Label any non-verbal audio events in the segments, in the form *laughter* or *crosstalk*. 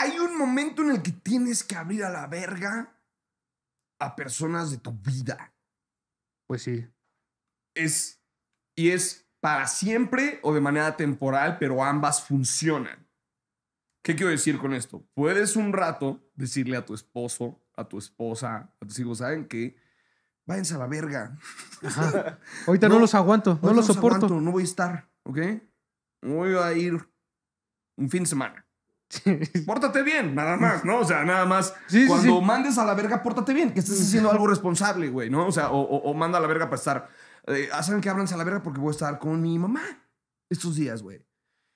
hay un momento en el que tienes que abrir a la verga a personas de tu vida. Pues sí. Es. Y es para siempre o de manera temporal, pero ambas funcionan. ¿Qué quiero decir con esto? Puedes un rato decirle a tu esposo, a tu esposa, a tus hijos, ¿saben qué? Váyanse a la verga. Ajá. *laughs* Ahorita no, los aguanto, no los soporto. no voy a estar, ¿ok? Voy a ir un fin de semana. *laughs* pórtate bien, nada más, ¿no? O sea, nada más. cuando mandes a la verga, pórtate bien, que estés haciendo algo responsable, güey, ¿no? O sea, o, manda a la verga para estar. Eh, hacen ah, que háblanse a la verga porque voy a estar con mi mamá estos días, güey.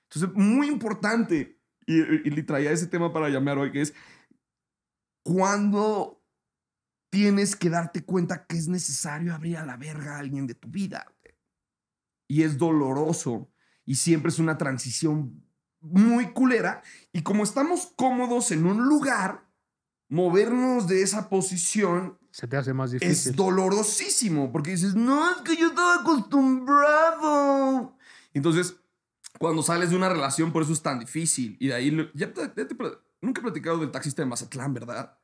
Entonces, muy importante, y, le traía ese tema para llamar hoy, que es cuando tienes que darte cuenta que es necesario abrir a la verga a alguien de tu vida. Y es doloroso y siempre es una transición muy culera. Y como estamos cómodos en un lugar, movernos de esa posición se te hace más difícil. Es dolorosísimo, porque dices, no, es que yo estaba acostumbrado. Entonces, cuando sales de una relación, por eso es tan difícil. Y de ahí, ya, te, nunca he platicado del taxista de Mazatlán, ¿verdad?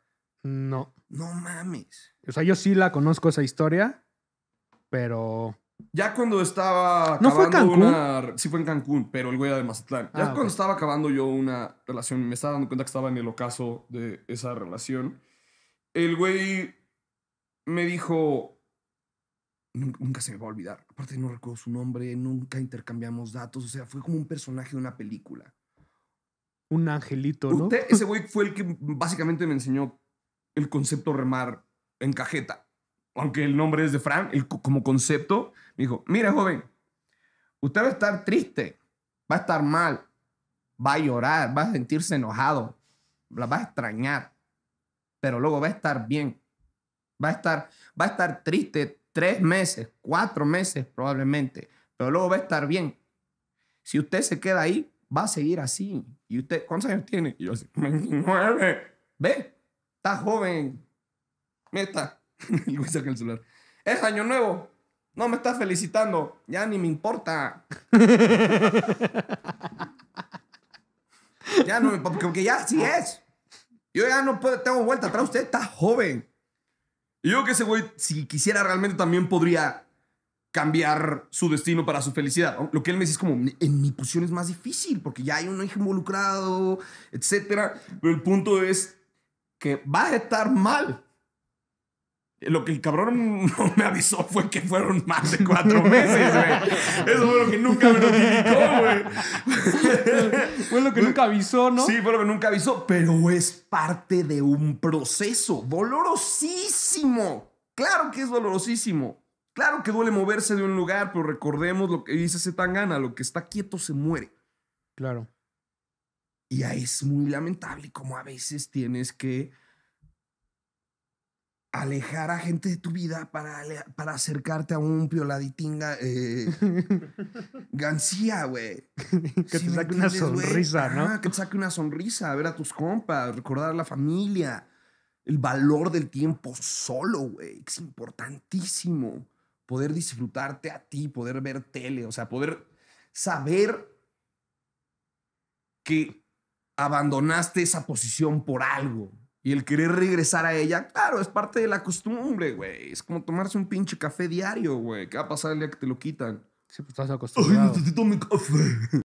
No. No mames. O sea, yo sí la conozco esa historia, pero ya cuando estaba. ¿No fue Una... Sí, fue en Cancún, pero el güey de Mazatlán. ya ah, cuando estaba acabando yo una relación, me estaba dando cuenta que estaba en el ocaso de esa relación. El güey me dijo. Nunca se me va a olvidar. Aparte, no recuerdo su nombre, nunca intercambiamos datos. O sea, fue como un personaje de una película. Un angelito, ¿no? ese güey fue el que básicamente me enseñó el concepto remar en cajeta aunque el nombre es de Frank, el, como concepto, me dijo, mira joven, usted va a estar triste, va a estar mal, va a llorar, va a sentirse enojado, la va a extrañar, pero luego va a estar bien, va a estar, va a estar triste tres meses, cuatro meses probablemente, pero luego va a estar bien. Si usted se queda ahí, va a seguir así. ¿Y usted cuántos años tiene? yo, 29. Ve, está joven. Mira, está, *laughs* el güey saca el celular. Es año nuevo. No me estás felicitando. Ya ni me importa. *laughs* ya no me importa. Porque ya sí es. Yo ya no puedo, tengo vuelta atrás. Usted está joven. Y yo que ese güey, si quisiera realmente, también podría cambiar su destino para su felicidad. Lo que él me dice es como, en mi posición es más difícil porque ya hay un hijo involucrado, etcétera Pero el punto es que va a estar mal. Lo que el cabrón no me avisó fue que fueron más de cuatro meses, güey. Eso fue lo que nunca me notificó, güey. Fue lo que nunca avisó, ¿no? Sí, fue lo que nunca avisó, pero es parte de un proceso dolorosísimo. Claro que es dolorosísimo. Claro que duele moverse de un lugar, pero recordemos lo que dice Setangana, lo que está quieto se muere. Claro. Y es muy lamentable como a veces tienes que alejar a gente de tu vida para, para acercarte a un pioladitinga eh, *laughs* Gancía, güey. *laughs* que te saque una sonrisa, ¿no? que te saque una sonrisa, ver a tus compas, recordar a la familia, el valor del tiempo solo, güey. Es importantísimo poder disfrutarte a ti, poder ver tele, o sea, poder saber que abandonaste esa posición por algo y el querer regresar a ella, claro, es parte de la costumbre, güey. Es como tomarse un pinche café diario, güey. ¿Qué va a pasar el día que te lo quitan? Sí, pues estás acostumbrado. Ay, necesito mi café.